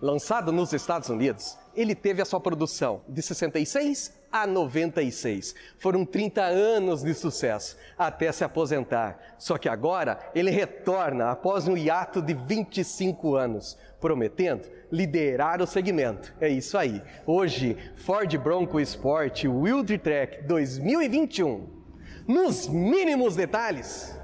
lançado nos Estados Unidos, ele teve a sua produção de 66 a 96. Foram 30 anos de sucesso até se aposentar. Só que agora ele retorna após um hiato de 25 anos, prometendo liderar o segmento. É isso aí. Hoje, Ford Bronco Sport Wildtrack 2021. Nos mínimos detalhes.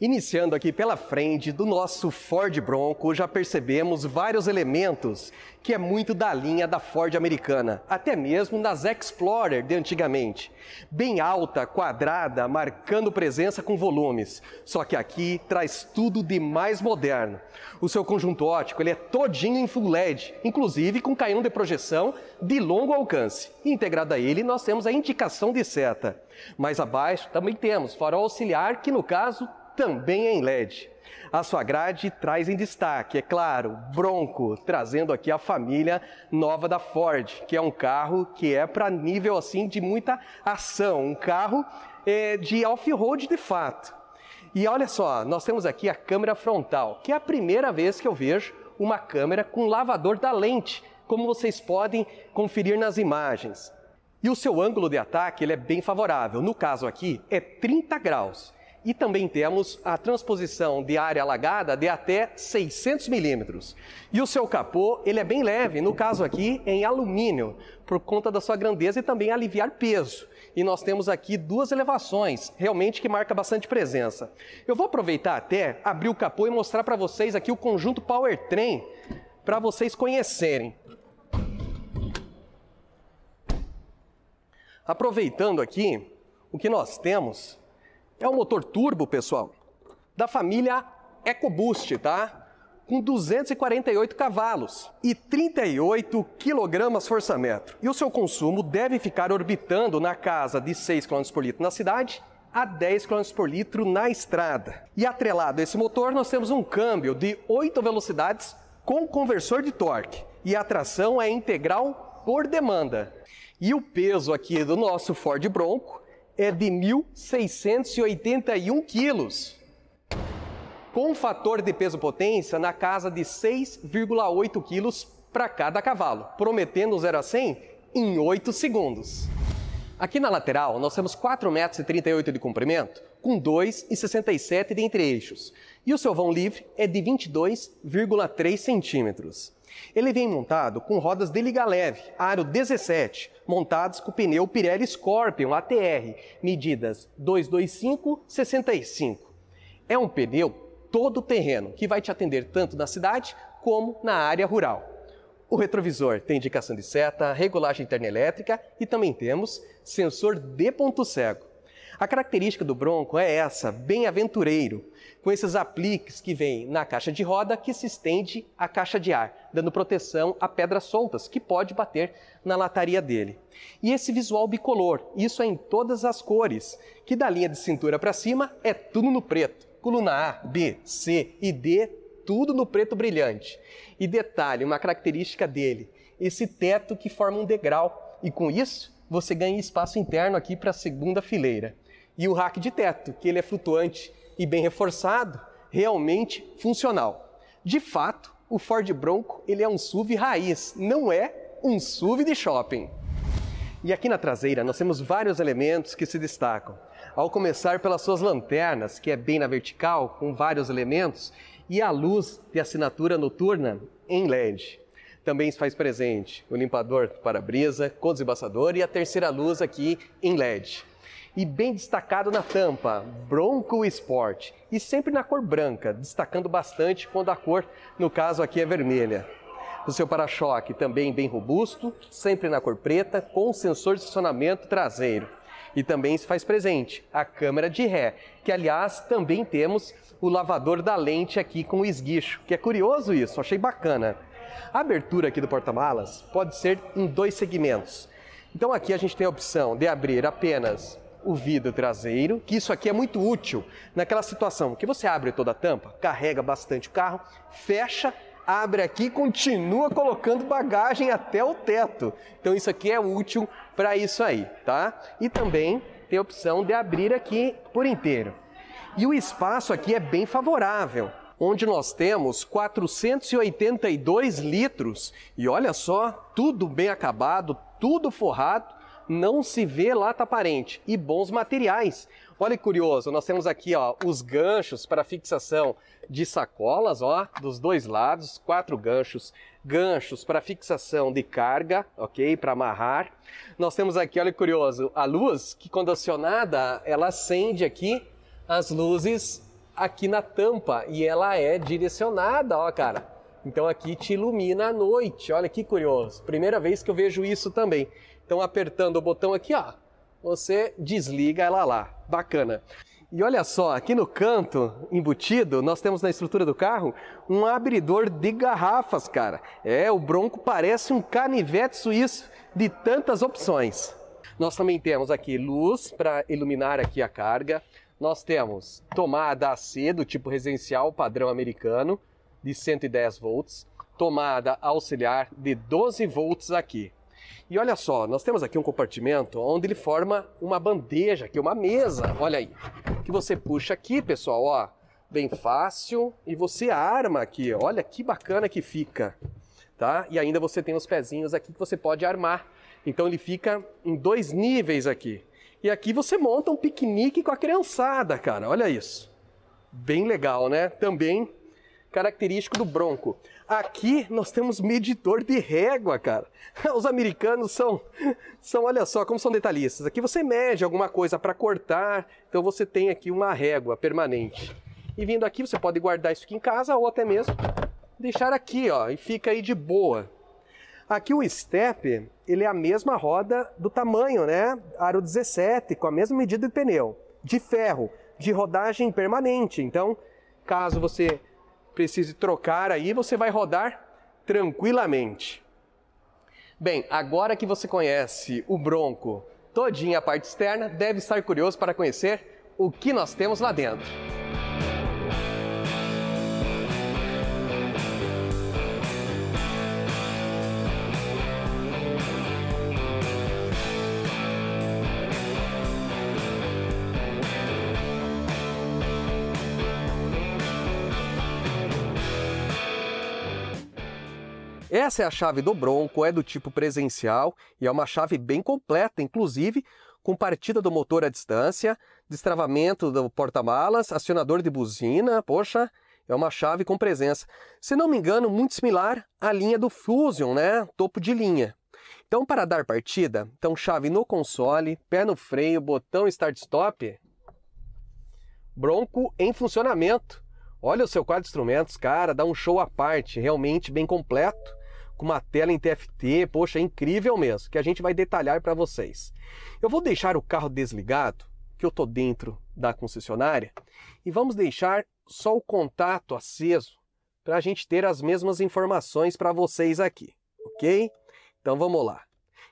Iniciando aqui pela frente do nosso Ford Bronco, já percebemos vários elementos que é muito da linha da Ford americana, até mesmo das Explorer de antigamente. Bem alta, quadrada, marcando presença com volumes, só que aqui traz tudo de mais moderno. O seu conjunto óptico ele é todinho em full LED, inclusive com canhão de projeção de longo alcance. Integrado a ele, nós temos a indicação de seta. Mais abaixo também temos farol auxiliar, que no caso também em LED. A sua grade traz em destaque, é claro, Bronco, trazendo aqui a família nova da Ford, que é um carro que é para nível assim de muita ação, um carro é, de off-road de fato. E olha só, nós temos aqui a câmera frontal, que é a primeira vez que eu vejo uma câmera com lavador da lente, como vocês podem conferir nas imagens. E o seu ângulo de ataque ele é bem favorável, no caso aqui é 30 graus. E também temos a transposição de área alagada de até 600 milímetros. E o seu capô, ele é bem leve, no caso aqui em alumínio, por conta da sua grandeza e também aliviar peso. E nós temos aqui duas elevações, realmente que marca bastante presença. Eu vou aproveitar até abrir o capô e mostrar para vocês aqui o conjunto Powertrain, para vocês conhecerem. Aproveitando aqui, o que nós temos é um motor turbo, pessoal, da família EcoBoost, tá? Com 248 cavalos e 38 kg força-metro. E o seu consumo deve ficar orbitando na casa de 6 km por litro na cidade a 10 km por litro na estrada. E atrelado a esse motor, nós temos um câmbio de 8 velocidades com conversor de torque. E a tração é integral por demanda. E o peso aqui do nosso Ford Bronco é de 1.681 quilos, com um fator de peso-potência na casa de 6,8 quilos para cada cavalo, prometendo 0 a 100 em 8 segundos. Aqui na lateral, nós temos 4,38 metros de comprimento, com 2,67 de entre-eixos. E o seu vão livre é de 22,3 centímetros. Ele vem montado com rodas de liga leve, aro 17, montados com o pneu Pirelli Scorpion ATR, medidas 225-65. É um pneu todo terreno que vai te atender tanto na cidade como na área rural. O retrovisor tem indicação de seta, regulagem interna elétrica e também temos sensor de ponto cego. A característica do Bronco é essa, bem aventureiro, com esses apliques que vêm na caixa de roda que se estende à caixa de ar, dando proteção a pedras soltas que pode bater na lataria dele. E esse visual bicolor, isso é em todas as cores, que da linha de cintura para cima é tudo no preto. Coluna A, B, C e D tudo no preto brilhante. E detalhe, uma característica dele, esse teto que forma um degrau. E com isso, você ganha espaço interno aqui para a segunda fileira e o rack de teto, que ele é flutuante e bem reforçado, realmente funcional. De fato, o Ford Bronco ele é um SUV raiz, não é um SUV de shopping. E aqui na traseira nós temos vários elementos que se destacam. Ao começar pelas suas lanternas, que é bem na vertical, com vários elementos, e a luz de assinatura noturna em LED. Também se faz presente o limpador para brisa, condesembaçador e a terceira luz aqui em LED e bem destacado na tampa, Bronco Sport, e sempre na cor branca, destacando bastante quando a cor, no caso aqui, é vermelha. O seu para-choque também bem robusto, sempre na cor preta, com sensor de estacionamento traseiro. E também se faz presente a câmera de ré, que aliás também temos o lavador da lente aqui com o esguicho, que é curioso isso, achei bacana. A abertura aqui do porta-malas pode ser em dois segmentos. Então aqui a gente tem a opção de abrir apenas o vidro traseiro, que isso aqui é muito útil naquela situação que você abre toda a tampa, carrega bastante o carro, fecha, abre aqui e continua colocando bagagem até o teto. Então isso aqui é útil para isso aí, tá? E também tem a opção de abrir aqui por inteiro. E o espaço aqui é bem favorável, onde nós temos 482 litros. E olha só, tudo bem acabado, tudo forrado não se vê lata aparente e bons materiais. Olha que curioso, nós temos aqui ó, os ganchos para fixação de sacolas, ó, dos dois lados, quatro ganchos, ganchos para fixação de carga, ok, para amarrar. Nós temos aqui, olha que curioso, a luz que quando acionada, ela acende aqui as luzes aqui na tampa e ela é direcionada, ó, cara. Então aqui te ilumina à noite, olha que curioso. Primeira vez que eu vejo isso também. Então, apertando o botão aqui, ó, você desliga ela lá. Bacana. E olha só, aqui no canto embutido, nós temos na estrutura do carro um abridor de garrafas, cara. É, o Bronco parece um canivete suíço de tantas opções. Nós também temos aqui luz para iluminar aqui a carga. Nós temos tomada AC do tipo residencial padrão americano de 110 volts, tomada auxiliar de 12 volts aqui. E olha só, nós temos aqui um compartimento onde ele forma uma bandeja é uma mesa, olha aí. Que você puxa aqui, pessoal, ó, bem fácil, e você arma aqui, olha que bacana que fica, tá? E ainda você tem os pezinhos aqui que você pode armar. Então ele fica em dois níveis aqui. E aqui você monta um piquenique com a criançada, cara, olha isso. Bem legal, né? Também característico do Bronco. Aqui nós temos medidor de régua, cara. Os americanos são, são olha só como são detalhistas. Aqui você mede alguma coisa para cortar, então você tem aqui uma régua permanente. E vindo aqui você pode guardar isso aqui em casa ou até mesmo deixar aqui, ó, e fica aí de boa. Aqui o step, ele é a mesma roda do tamanho, né? Aro 17, com a mesma medida de pneu, de ferro, de rodagem permanente. Então, caso você precise trocar aí, você vai rodar tranquilamente. Bem, agora que você conhece o Bronco, todinha a parte externa, deve estar curioso para conhecer o que nós temos lá dentro. Essa é a chave do Bronco, é do tipo presencial e é uma chave bem completa, inclusive com partida do motor à distância, destravamento do porta-malas, acionador de buzina, poxa, é uma chave com presença. Se não me engano, muito similar à linha do Fusion, né? Topo de linha. Então, para dar partida, então chave no console, pé no freio, botão start-stop, Bronco em funcionamento. Olha o seu quadro de instrumentos, cara, dá um show à parte, realmente bem completo com uma tela em TFT, poxa, é incrível mesmo, que a gente vai detalhar para vocês. Eu vou deixar o carro desligado, que eu tô dentro da concessionária, e vamos deixar só o contato aceso para a gente ter as mesmas informações para vocês aqui, ok? Então vamos lá.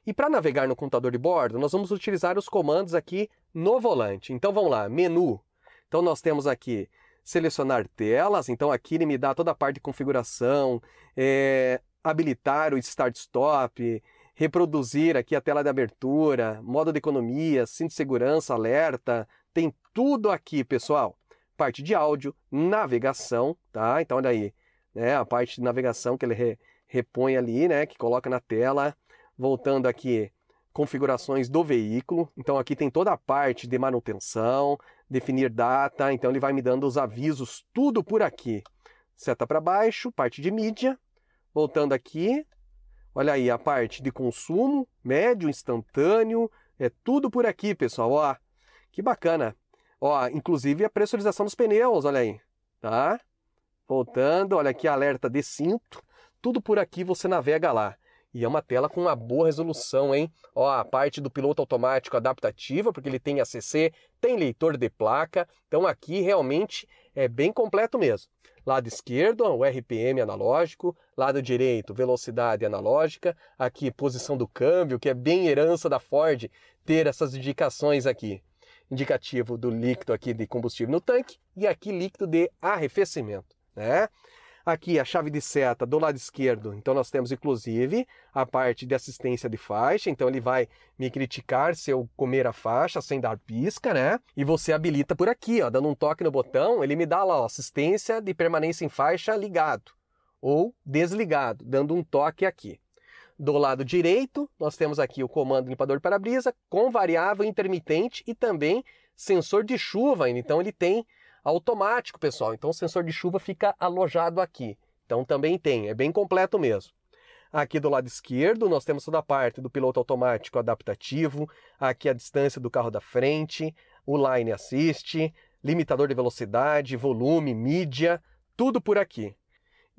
E para navegar no computador de bordo, nós vamos utilizar os comandos aqui no volante. Então vamos lá, menu. Então nós temos aqui selecionar telas, então aqui ele me dá toda a parte de configuração, é, habilitar o start-stop, reproduzir aqui a tela de abertura, modo de economia, cinto de segurança, alerta, tem tudo aqui, pessoal. Parte de áudio, navegação, tá? Então olha aí, né? A parte de navegação que ele re, repõe ali, né? Que coloca na tela. Voltando aqui, configurações do veículo. Então aqui tem toda a parte de manutenção, definir data. Então ele vai me dando os avisos, tudo por aqui. Seta para baixo, parte de mídia, Voltando aqui, olha aí a parte de consumo, médio, instantâneo, é tudo por aqui, pessoal, ó. Que bacana. Ó, inclusive a pressurização dos pneus, olha aí, tá? Voltando, olha aqui alerta de cinto. Tudo por aqui você navega lá. E é uma tela com uma boa resolução, hein? Ó, a parte do piloto automático adaptativa, porque ele tem ACC, tem leitor de placa. Então aqui realmente é bem completo mesmo. Lado esquerdo, o RPM analógico, lado direito, velocidade analógica, aqui posição do câmbio, que é bem herança da Ford ter essas indicações aqui. Indicativo do líquido aqui de combustível no tanque e aqui líquido de arrefecimento, né? Aqui a chave de seta do lado esquerdo, então nós temos inclusive a parte de assistência de faixa, então ele vai me criticar se eu comer a faixa sem dar pisca, né? E você habilita por aqui, ó, dando um toque no botão, ele me dá lá, ó, assistência de permanência em faixa ligado ou desligado, dando um toque aqui. Do lado direito, nós temos aqui o comando limpador para-brisa com variável intermitente e também sensor de chuva. Então ele tem automático, pessoal. Então o sensor de chuva fica alojado aqui. Então também tem, é bem completo mesmo. Aqui do lado esquerdo, nós temos toda a parte do piloto automático adaptativo, aqui a distância do carro da frente, o line assist, limitador de velocidade, volume, mídia, tudo por aqui.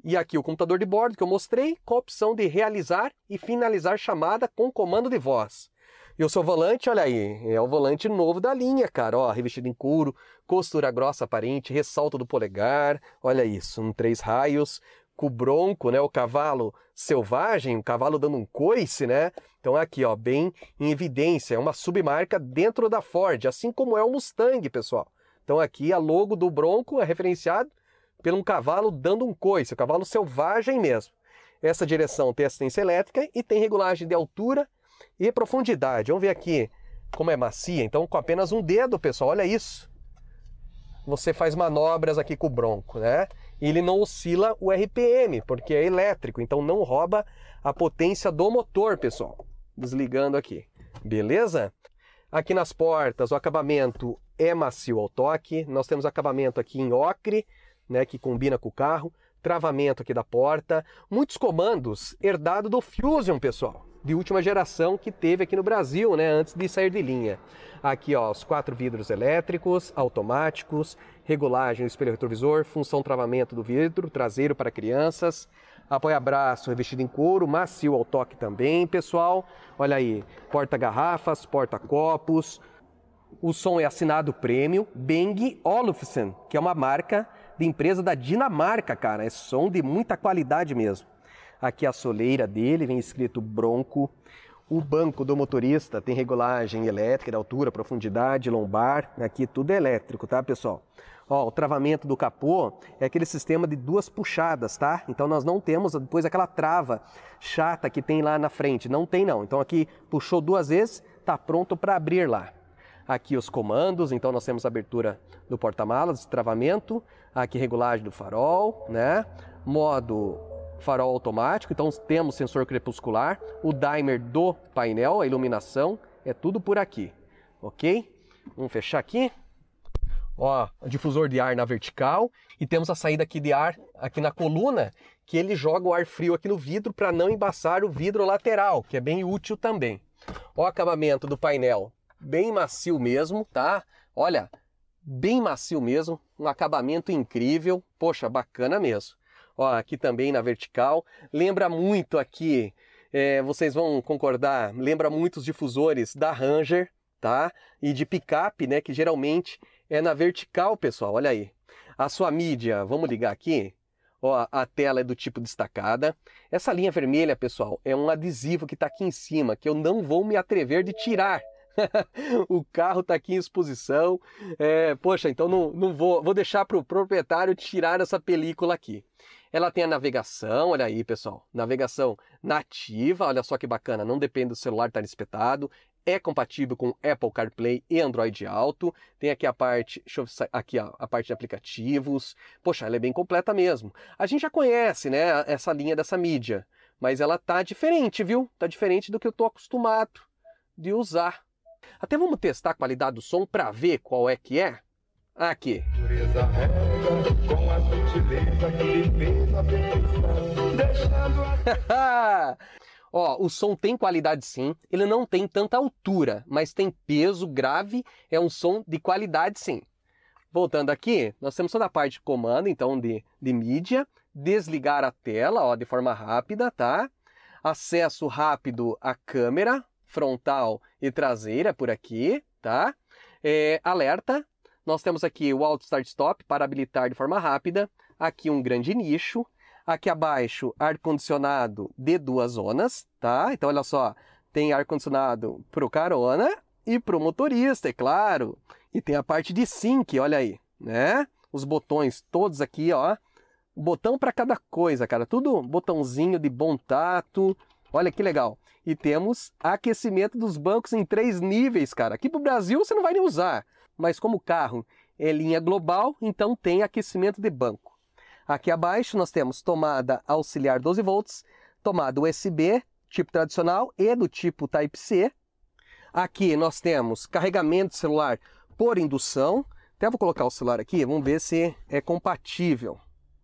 E aqui o computador de bordo que eu mostrei, com a opção de realizar e finalizar chamada com comando de voz. E o seu volante, olha aí, é o volante novo da linha, cara. Ó, revestido em couro, costura grossa aparente, ressalto do polegar. Olha isso, um três raios, com o bronco, né, o cavalo selvagem, o cavalo dando um coice, né? Então aqui, ó, bem em evidência, é uma submarca dentro da Ford, assim como é o Mustang, pessoal. Então aqui a logo do bronco é referenciado pelo um cavalo dando um coice, o cavalo selvagem mesmo. Essa direção tem assistência elétrica e tem regulagem de altura e profundidade, vamos ver aqui como é macia. Então, com apenas um dedo, pessoal, olha isso. Você faz manobras aqui com o bronco, né? E ele não oscila o RPM, porque é elétrico, então não rouba a potência do motor, pessoal. Desligando aqui, beleza? Aqui nas portas, o acabamento é macio ao toque. Nós temos acabamento aqui em ocre, né, que combina com o carro. Travamento aqui da porta. Muitos comandos herdado do Fusion, pessoal de última geração que teve aqui no Brasil, né, antes de sair de linha. Aqui, ó, os quatro vidros elétricos, automáticos, regulagem do espelho retrovisor, função travamento do vidro traseiro para crianças, apoia-braço revestido em couro, macio ao toque também, pessoal. Olha aí, porta-garrafas, porta-copos. O som é assinado prêmio Bang Olufsen, que é uma marca de empresa da Dinamarca, cara. É som de muita qualidade mesmo. Aqui é a soleira dele vem escrito Bronco. O banco do motorista tem regulagem elétrica, altura, profundidade, lombar. Aqui tudo é elétrico, tá, pessoal? Ó, o travamento do capô é aquele sistema de duas puxadas, tá? Então nós não temos depois aquela trava chata que tem lá na frente. Não tem, não. Então aqui puxou duas vezes, tá pronto para abrir lá. Aqui os comandos, então nós temos abertura do porta-malas, travamento, aqui regulagem do farol, né? Modo farol automático, então temos sensor crepuscular, o dimer do painel, a iluminação, é tudo por aqui, ok? Vamos fechar aqui. Ó, difusor de ar na vertical e temos a saída aqui de ar aqui na coluna, que ele joga o ar frio aqui no vidro para não embaçar o vidro lateral, que é bem útil também. Ó, o acabamento do painel, bem macio mesmo, tá? Olha, bem macio mesmo, um acabamento incrível, poxa, bacana mesmo ó, aqui também na vertical. Lembra muito aqui, é, vocês vão concordar, lembra muito os difusores da Ranger, tá? E de picape, né, que geralmente é na vertical, pessoal, olha aí. A sua mídia, vamos ligar aqui, Ó, a tela é do tipo destacada. Essa linha vermelha, pessoal, é um adesivo que está aqui em cima, que eu não vou me atrever de tirar. o carro está aqui em exposição. É, poxa, então não, não vou, vou deixar para o proprietário tirar essa película aqui. Ela tem a navegação, olha aí, pessoal. Navegação nativa, olha só que bacana, não depende do celular estar tá espetado. É compatível com Apple CarPlay e Android Auto. Tem aqui a parte, deixa eu aqui a, a parte de aplicativos. Poxa, ela é bem completa mesmo. A gente já conhece, né, essa linha dessa mídia, mas ela tá diferente, viu? Tá diferente do que eu tô acostumado de usar. Até vamos testar a qualidade do som para ver qual é que é aqui. Ó, o som tem qualidade sim, ele não tem tanta altura, mas tem peso grave, é um som de qualidade sim. Voltando aqui, nós temos toda a parte de comando, então, de, de mídia, desligar a tela, ó, de forma rápida, tá? Acesso rápido à câmera, frontal e traseira por aqui, tá? É, alerta, nós temos aqui o Auto Start Stop para habilitar de forma rápida. Aqui um grande nicho. Aqui abaixo, ar-condicionado de duas zonas, tá? Então, olha só, tem ar-condicionado para o carona e para o motorista, é claro. E tem a parte de sync, olha aí, né? Os botões todos aqui, ó. Botão para cada coisa, cara. Tudo botãozinho de bom tato. Olha que legal. E temos aquecimento dos bancos em três níveis, cara. Aqui pro Brasil você não vai nem usar mas como o carro é linha global, então tem aquecimento de banco. Aqui abaixo nós temos tomada auxiliar 12 volts, tomada USB tipo tradicional e do tipo Type-C. Aqui nós temos carregamento celular por indução. Até vou colocar o celular aqui, vamos ver se é compatível.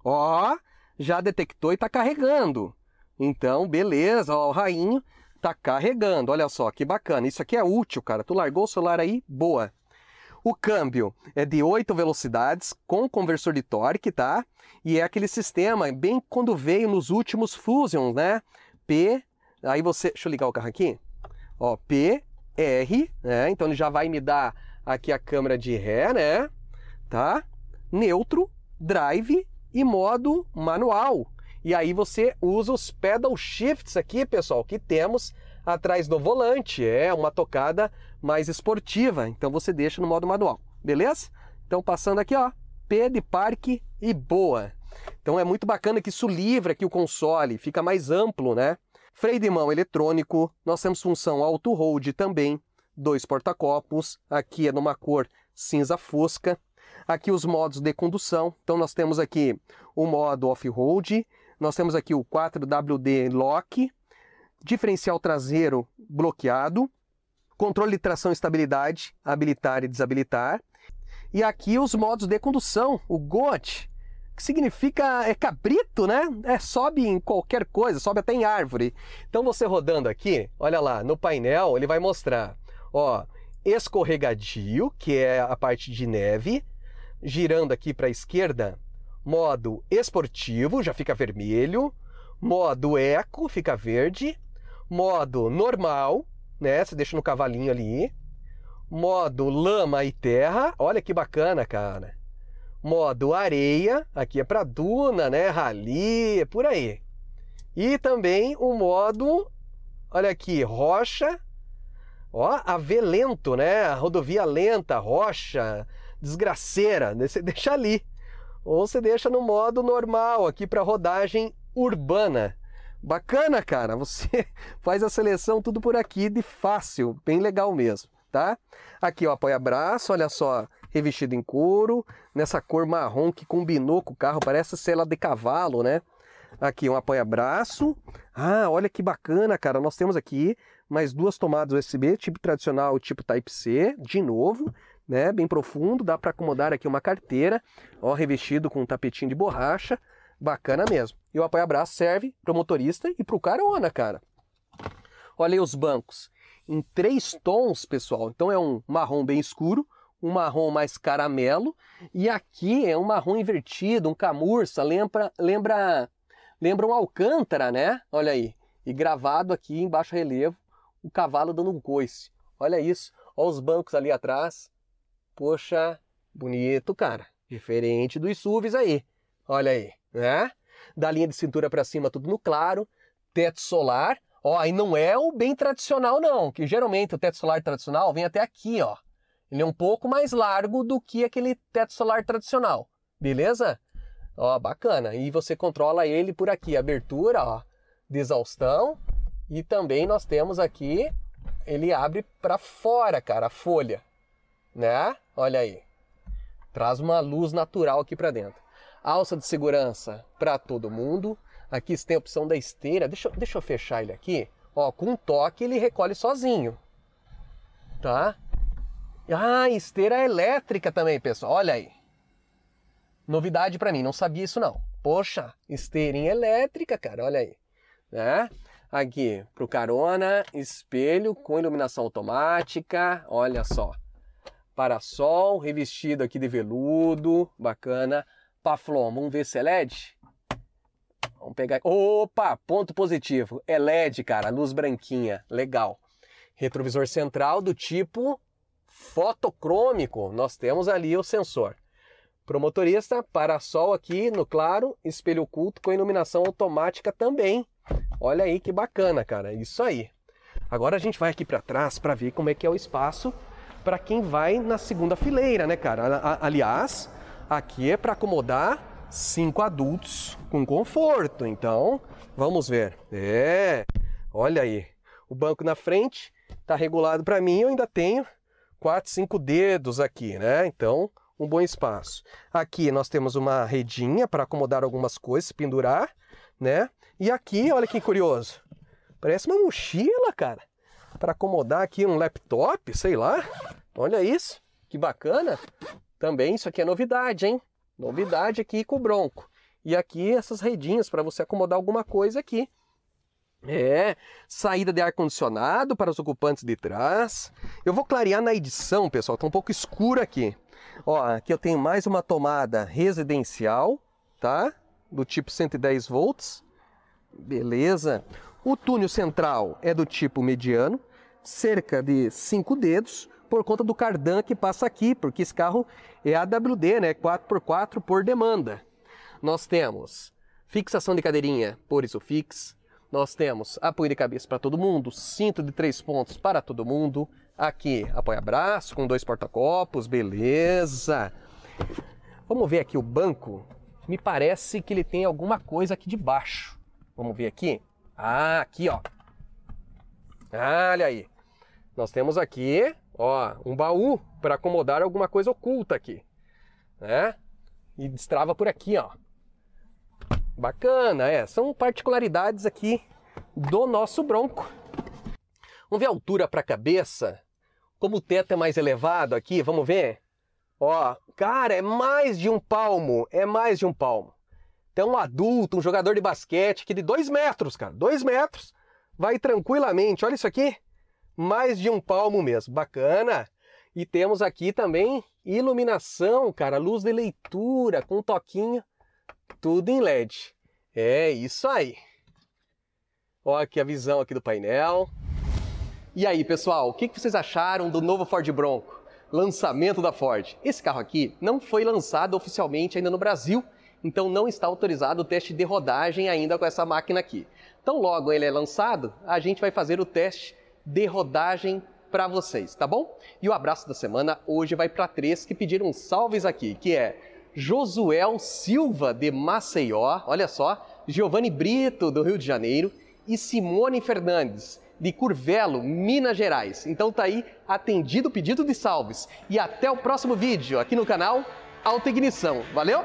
Ó, já detectou e está carregando. Então, beleza, ó, o rainho está carregando. Olha só, que bacana. Isso aqui é útil, cara. Tu largou o celular aí, boa. O câmbio é de 8 velocidades com conversor de torque, tá? E é aquele sistema, bem quando veio nos últimos Fusion, né? P, aí você, deixa eu ligar o carro aqui. Ó, P, R, né? Então ele já vai me dar aqui a câmera de ré, né? Tá? Neutro, drive e modo manual. E aí você usa os pedal shifts aqui, pessoal, que temos atrás do volante, é uma tocada mais esportiva, então você deixa no modo manual, beleza? Então passando aqui, ó, P de parque e boa. Então é muito bacana que isso livra aqui o console, fica mais amplo, né? Freio de mão eletrônico, nós temos função auto hold também, dois porta-copos, aqui é numa cor cinza fosca. Aqui os modos de condução, então nós temos aqui o modo off-road, nós temos aqui o 4WD Lock, diferencial traseiro bloqueado, controle de tração e estabilidade, habilitar e desabilitar. E aqui os modos de condução, o GOAT, que significa é cabrito, né? É, sobe em qualquer coisa, sobe até em árvore. Então você rodando aqui, olha lá, no painel ele vai mostrar, ó, escorregadio, que é a parte de neve, girando aqui para a esquerda, modo esportivo, já fica vermelho, modo eco, fica verde, modo normal, né? Você deixa no cavalinho ali. Modo lama e terra. Olha que bacana, cara. Modo areia, aqui é para duna, né? Rally, é por aí. E também o modo, olha aqui, rocha. Ó, lento, né? A rodovia lenta, rocha, desgraceira. Você deixa ali. Ou você deixa no modo normal aqui para rodagem urbana. Bacana, cara. Você faz a seleção tudo por aqui de fácil, bem legal mesmo, tá? Aqui, o apoia braço, olha só, revestido em couro, nessa cor marrom que combinou com o carro, parece ser de cavalo, né? Aqui um apoia-braço. Ah, olha que bacana, cara. Nós temos aqui mais duas tomadas USB, tipo tradicional, tipo Type-C, de novo, né? Bem profundo, dá para acomodar aqui uma carteira, ó, revestido com um tapetinho de borracha. Bacana mesmo. E o apoia serve para o motorista e para o carona, cara. Olha aí os bancos. Em três tons, pessoal. Então é um marrom bem escuro, um marrom mais caramelo e aqui é um marrom invertido, um camurça, lembra, lembra, lembra um alcântara, né? Olha aí. E gravado aqui em baixo relevo, o cavalo dando um coice. Olha isso. Olha os bancos ali atrás. Poxa, bonito, cara. Diferente dos SUVs aí. Olha aí né? Da linha de cintura para cima, tudo no claro, teto solar. Ó, e não é o bem tradicional não, que geralmente o teto solar tradicional vem até aqui, ó. Ele é um pouco mais largo do que aquele teto solar tradicional, beleza? Ó, bacana. E você controla ele por aqui, abertura, ó, de exaustão. E também nós temos aqui, ele abre para fora, cara, a folha, né? Olha aí. Traz uma luz natural aqui para dentro. Alça de segurança para todo mundo. Aqui você tem a opção da esteira. Deixa, deixa eu fechar ele aqui. Ó, com um toque ele recolhe sozinho. Tá? Ah, esteira elétrica também, pessoal. Olha aí. Novidade para mim, não sabia isso não. Poxa, esteirinha elétrica, cara, olha aí. Né? Aqui, pro carona, espelho com iluminação automática, olha só. Parasol revestido aqui de veludo, bacana. Paflom, vamos ver se é LED? Vamos pegar. Opa, ponto positivo. É LED, cara, luz branquinha. Legal. Retrovisor central do tipo fotocrômico. Nós temos ali o sensor. Pro motorista, parasol aqui no claro, espelho oculto com iluminação automática também. Olha aí que bacana, cara. Isso aí. Agora a gente vai aqui para trás para ver como é que é o espaço para quem vai na segunda fileira, né, cara? Aliás, Aqui é para acomodar cinco adultos com conforto. Então, vamos ver. É, olha aí. O banco na frente está regulado para mim. Eu ainda tenho quatro, cinco dedos aqui, né? Então, um bom espaço. Aqui nós temos uma redinha para acomodar algumas coisas, pendurar, né? E aqui, olha que curioso, parece uma mochila, cara, para acomodar aqui um laptop, sei lá. Olha isso, que bacana. Também isso aqui é novidade, hein? Novidade aqui com o Bronco. E aqui essas redinhas para você acomodar alguma coisa aqui. É, saída de ar-condicionado para os ocupantes de trás. Eu vou clarear na edição, pessoal, está um pouco escuro aqui. Ó, aqui eu tenho mais uma tomada residencial, tá? Do tipo 110 volts. Beleza. O túnel central é do tipo mediano, cerca de 5 dedos por conta do cardan que passa aqui, porque esse carro é AWD, né? 4x4 por demanda. Nós temos fixação de cadeirinha por Isofix, nós temos apoio de cabeça para todo mundo, cinto de três pontos para todo mundo, aqui apoia braço com dois porta-copos, beleza. Vamos ver aqui o banco. Me parece que ele tem alguma coisa aqui debaixo. Vamos ver aqui. Ah, aqui ó. Olha aí. Nós temos aqui Ó, um baú para acomodar alguma coisa oculta aqui, né? E destrava por aqui, ó. Bacana, é. São particularidades aqui do nosso Bronco. Vamos ver a altura para a cabeça. Como o teto é mais elevado aqui, vamos ver? Ó, cara, é mais de um palmo, é mais de um palmo. Então, um adulto, um jogador de basquete, que de dois metros, cara, dois metros, vai tranquilamente. Olha isso aqui, mais de um palmo mesmo. Bacana! E temos aqui também iluminação, cara, luz de leitura com toquinho, tudo em LED. É isso aí. Olha aqui a visão aqui do painel. E aí, pessoal, o que vocês acharam do novo Ford Bronco? Lançamento da Ford. Esse carro aqui não foi lançado oficialmente ainda no Brasil, então não está autorizado o teste de rodagem ainda com essa máquina aqui. Então logo ele é lançado, a gente vai fazer o teste de rodagem para vocês, tá bom? E o abraço da semana hoje vai para três que pediram salves aqui, que é Josuel Silva de Maceió, olha só, Giovanni Brito do Rio de Janeiro e Simone Fernandes de Curvelo, Minas Gerais. Então tá aí atendido o pedido de salves e até o próximo vídeo aqui no canal Alta Ignição. Valeu?